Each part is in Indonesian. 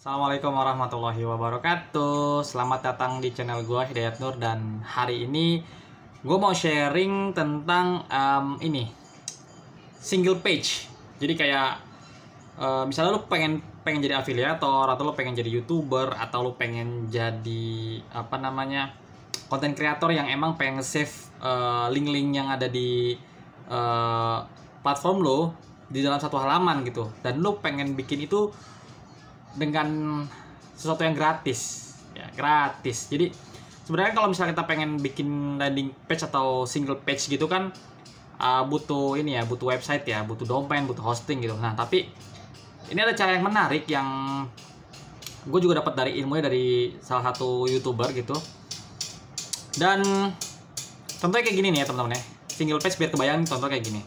Assalamualaikum warahmatullahi wabarakatuh Selamat datang di channel gue Hidayat Nur Dan hari ini gue mau sharing tentang um, ini Single page Jadi kayak uh, misalnya lu pengen pengen jadi afiliator Atau lu pengen jadi youtuber Atau lu pengen jadi apa namanya Konten kreator yang emang pengen save uh, link-link yang ada di uh, platform lo Di dalam satu halaman gitu Dan lu pengen bikin itu dengan sesuatu yang gratis ya gratis jadi sebenarnya kalau misalnya kita pengen bikin landing page atau single page gitu kan uh, butuh ini ya butuh website ya butuh domain butuh hosting gitu nah tapi ini ada cara yang menarik yang gue juga dapat dari ilmunya dari salah satu youtuber gitu dan contohnya kayak gini nih ya teman-teman ya single page biar kebayang contoh kayak gini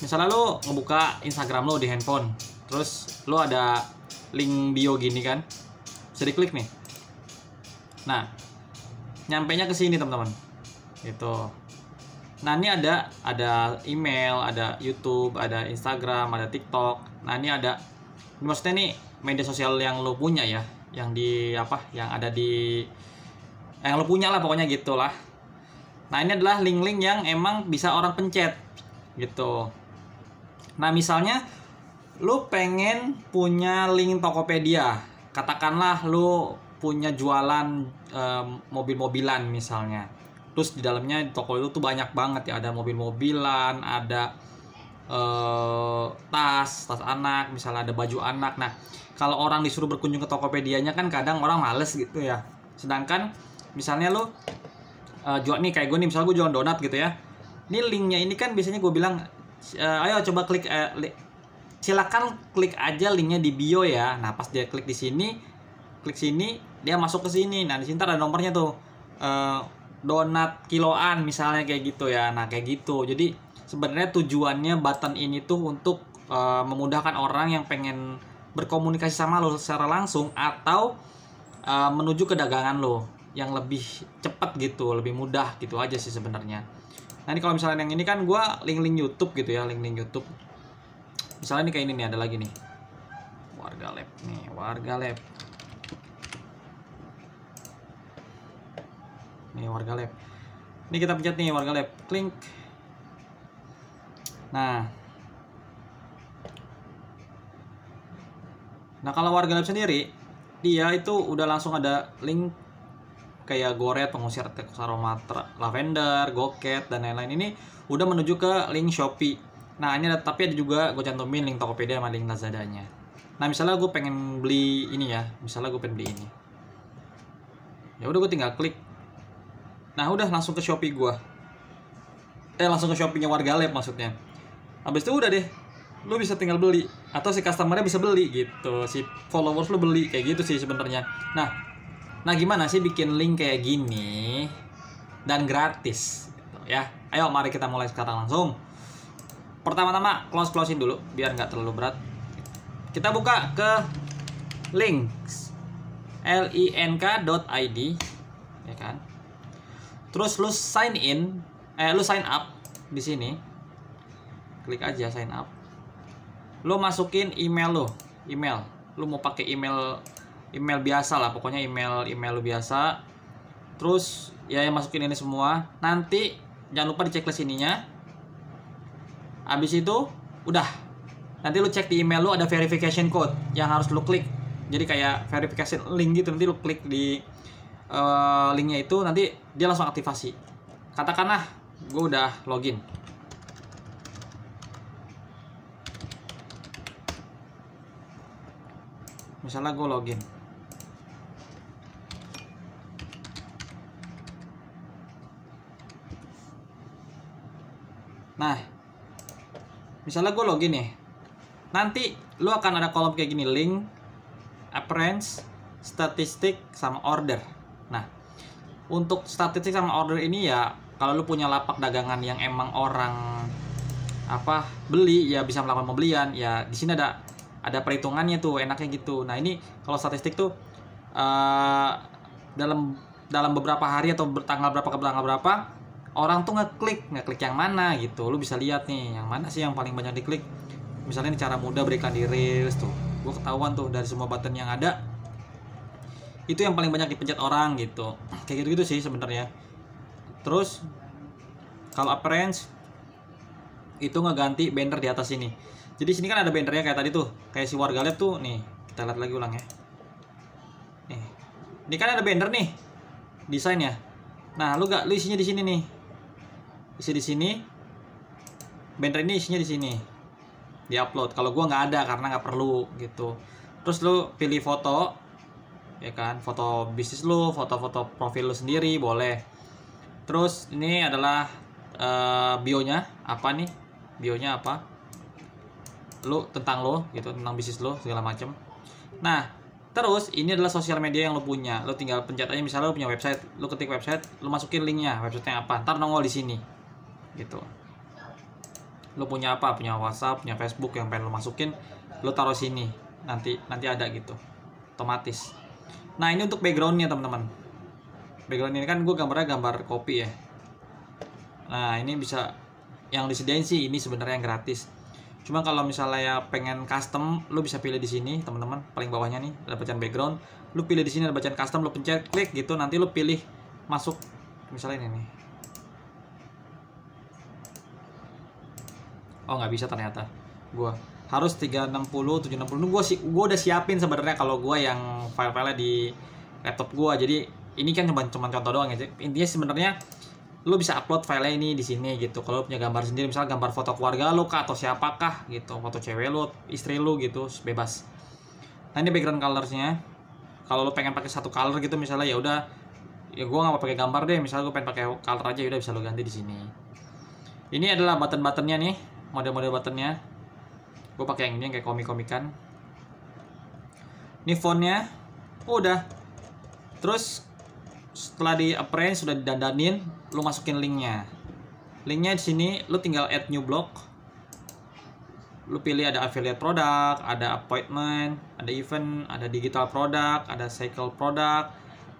misalnya lo ngebuka Instagram lo di handphone terus lo ada link bio gini kan bisa diklik nih nah nyampe nya ke sini teman-teman gitu nah ini ada ada email ada YouTube ada Instagram ada TikTok nah ini ada ini maksudnya nih media sosial yang lo punya ya yang di apa yang ada di yang lo punya lah pokoknya gitulah nah ini adalah link-link yang emang bisa orang pencet gitu nah misalnya lu pengen punya link Tokopedia katakanlah lu punya jualan um, mobil-mobilan misalnya terus di dalamnya di toko itu tuh banyak banget ya ada mobil-mobilan ada uh, tas tas anak misalnya ada baju anak nah kalau orang disuruh berkunjung ke Tokopedia-nya kan kadang orang males gitu ya sedangkan misalnya lu uh, jual nih kayak gue nih misalnya gue jualan donat gitu ya ini linknya ini kan biasanya gue bilang uh, ayo coba klik uh, silakan klik aja linknya di bio ya. Nah, pas dia klik di sini, klik sini, dia masuk ke sini. Nah, di sini ada nomornya tuh. eh, donat kiloan misalnya kayak gitu ya. Nah, kayak gitu. Jadi sebenarnya tujuannya button ini tuh untuk eh, memudahkan orang yang pengen berkomunikasi sama lo secara langsung atau eh, menuju ke dagangan lo yang lebih cepat gitu, lebih mudah gitu aja sih sebenarnya. Nah, ini kalau misalnya yang ini kan gue link-link YouTube gitu ya, link-link YouTube misalnya nih kayak ini nih ada lagi nih warga lab nih warga lab nih warga lab ini kita pencet nih warga lab klik nah nah kalau warga lab sendiri dia itu udah langsung ada link kayak goret pengusir aromatra lavender goket dan lain-lain ini udah menuju ke link shopee Nah ini ada, tapi ada juga gue cantumin link Tokopedia sama link Lazadanya. Nah misalnya gue pengen beli ini ya, misalnya gue pengen beli ini. Ya udah gue tinggal klik. Nah udah langsung ke Shopee gue. Eh langsung ke Shopee-nya warga lab maksudnya. Habis itu udah deh, lo bisa tinggal beli atau si customernya bisa beli gitu si followers lo beli kayak gitu sih sebenarnya nah nah gimana sih bikin link kayak gini dan gratis gitu ya ayo mari kita mulai sekarang langsung pertama-tama close closein dulu biar nggak terlalu berat kita buka ke links link.id ya kan terus lu sign in eh lu sign up di sini klik aja sign up lu masukin email lo email lu mau pakai email email biasa lah pokoknya email email lu biasa terus ya masukin ini semua nanti jangan lupa di checklist ininya habis itu udah nanti lu cek di email lu ada verification code yang harus lu klik jadi kayak verification link gitu nanti lu klik di uh, linknya itu nanti dia langsung aktivasi katakanlah gue udah login misalnya gue login nah misalnya gue login nih nanti lu akan ada kolom kayak gini link appearance statistik sama order nah untuk statistik sama order ini ya kalau lu punya lapak dagangan yang emang orang apa beli ya bisa melakukan pembelian ya di sini ada ada perhitungannya tuh enaknya gitu nah ini kalau statistik tuh uh, dalam dalam beberapa hari atau bertanggal berapa ke tanggal berapa orang tuh ngeklik ngeklik yang mana gitu lu bisa lihat nih yang mana sih yang paling banyak diklik misalnya cara mudah berikan di reels tuh gue ketahuan tuh dari semua button yang ada itu yang paling banyak dipencet orang gitu kayak gitu gitu sih sebenarnya terus kalau appearance itu ngeganti banner di atas ini jadi sini kan ada bannernya kayak tadi tuh kayak si warga lab tuh nih kita lihat lagi ulang ya nih ini kan ada banner nih desainnya nah lu gak lu isinya di sini nih isi di sini bandrek ini isinya di sini di upload kalau gue nggak ada karena nggak perlu gitu terus lu pilih foto ya kan foto bisnis lu foto-foto profil lu sendiri boleh terus ini adalah uh, bionya apa nih bionya apa lu tentang lo gitu tentang bisnis lo segala macem nah terus ini adalah sosial media yang lo punya lo tinggal pencet aja misalnya lo punya website lo ketik website lo masukin linknya websitenya apa ntar nongol di sini gitu lo punya apa punya WhatsApp punya Facebook yang pengen lo masukin lo taruh sini nanti nanti ada gitu otomatis nah ini untuk backgroundnya teman-teman background ini kan gue gambarnya gambar kopi ya nah ini bisa yang disediain sih ini sebenarnya yang gratis cuma kalau misalnya ya pengen custom lo bisa pilih di sini teman-teman paling bawahnya nih ada bacaan background lo pilih di sini ada bacaan custom lo pencet klik gitu nanti lo pilih masuk misalnya ini nih oh nggak bisa ternyata gue harus 360 760 gue sih gue udah siapin sebenarnya kalau gue yang file file di laptop gue jadi ini kan cuma cuma contoh doang ya intinya sebenarnya lo bisa upload file ini di sini gitu kalau punya gambar sendiri misal gambar foto keluarga lo kah atau siapakah gitu foto cewek lo istri lo gitu bebas nah ini background colorsnya kalau lo pengen pakai satu color gitu misalnya ya udah ya gue nggak mau pakai gambar deh misalnya gue pengen pakai color aja ya udah bisa lo ganti di sini ini adalah button-buttonnya nih model-model buttonnya gue pakai yang ini yang kayak komik-komikan ini fontnya oh, udah terus setelah di apprent sudah didandanin lu masukin linknya linknya di sini lu tinggal add new block lu pilih ada affiliate product, ada appointment, ada event, ada digital product, ada cycle product,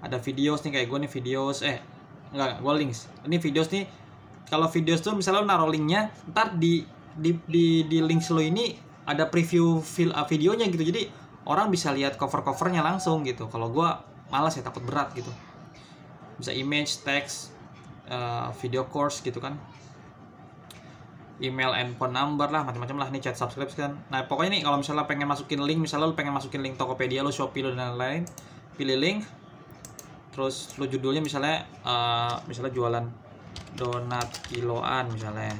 ada videos nih kayak gue nih videos eh enggak gue links ini videos nih kalau videos tuh misalnya lu naruh linknya ntar di di di di link lo ini ada preview feel, uh, ah, videonya gitu jadi orang bisa lihat cover covernya langsung gitu kalau gue malas ya takut berat gitu bisa image text uh, eh, video course gitu kan email and phone number lah macam-macam lah nih chat subscribe kan nah pokoknya nih kalau misalnya pengen masukin link misalnya lo pengen masukin link Tokopedia lo Shopee lu dan lain-lain pilih link terus lo judulnya misalnya uh, misalnya jualan donat kiloan misalnya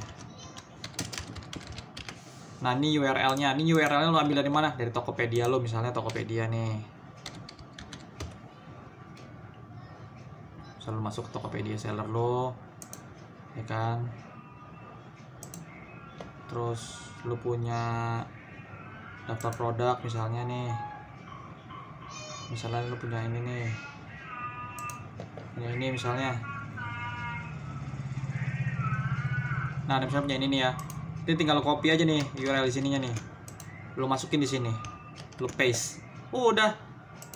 Nah, ini URL-nya. Ini URL-nya lo ambil dari mana? Dari Tokopedia lo, misalnya Tokopedia nih. Misal lo masuk ke Tokopedia seller lo, ya kan? Terus lo punya daftar produk misalnya nih. Misalnya lo punya ini nih. Punya ini misalnya. Nah, ada misalnya punya ini nih ya ini tinggal copy aja nih URL di sininya nih. Lu masukin di sini. Lu paste. Oh, udah.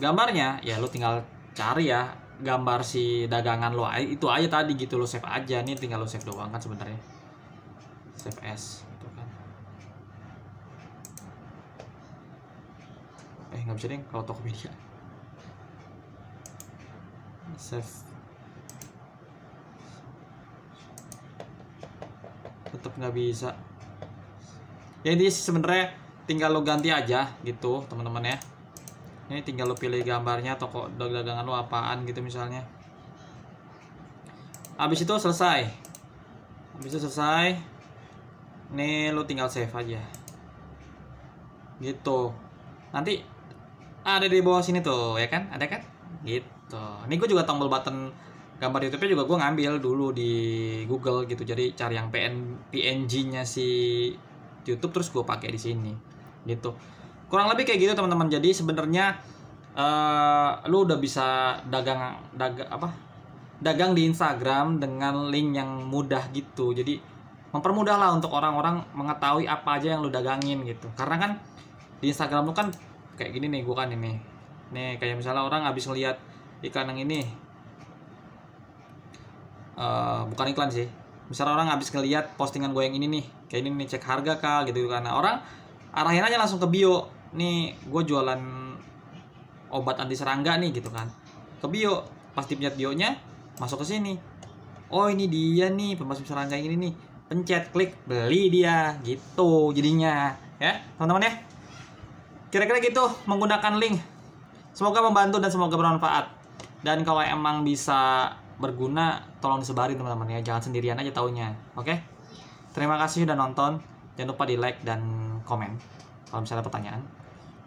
Gambarnya ya lu tinggal cari ya gambar si dagangan lo itu aja tadi gitu lo save aja nih tinggal lo save doang kan sebenarnya save S, gitu kan eh nggak bisa deh kalau Tokopedia save tetap nggak bisa Ya, jadi sebenarnya tinggal lo ganti aja gitu teman-teman ya ini tinggal lo pilih gambarnya toko dagangan lo apaan gitu misalnya habis itu selesai habis itu selesai nih lo tinggal save aja gitu nanti ada di bawah sini tuh ya kan ada kan gitu ini gue juga tombol button gambar YouTube-nya juga gue ngambil dulu di Google gitu jadi cari yang PNG-nya si YouTube terus gue pakai di sini gitu kurang lebih kayak gitu teman-teman jadi sebenarnya uh, lu udah bisa dagang dagang apa dagang di Instagram dengan link yang mudah gitu jadi mempermudah lah untuk orang-orang mengetahui apa aja yang lu dagangin gitu karena kan di Instagram lu kan kayak gini nih gue kan ini nih kayak misalnya orang habis ngeliat ikan yang ini uh, bukan iklan sih misalnya orang habis ngeliat postingan gue yang ini nih kayak ini nih cek harga kah gitu, gitu kan nah, orang arahin aja langsung ke bio nih gue jualan obat anti serangga nih gitu kan ke bio pasti punya bionya masuk ke sini oh ini dia nih pemasuk serangga yang ini nih pencet klik beli dia gitu jadinya ya teman-teman ya kira-kira gitu menggunakan link semoga membantu dan semoga bermanfaat dan kalau emang bisa berguna tolong disebarin teman-teman ya jangan sendirian aja taunya oke okay? terima kasih sudah nonton jangan lupa di like dan komen kalau misalnya ada pertanyaan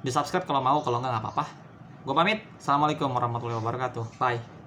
di subscribe kalau mau kalau nggak nggak apa-apa gue pamit assalamualaikum warahmatullahi wabarakatuh bye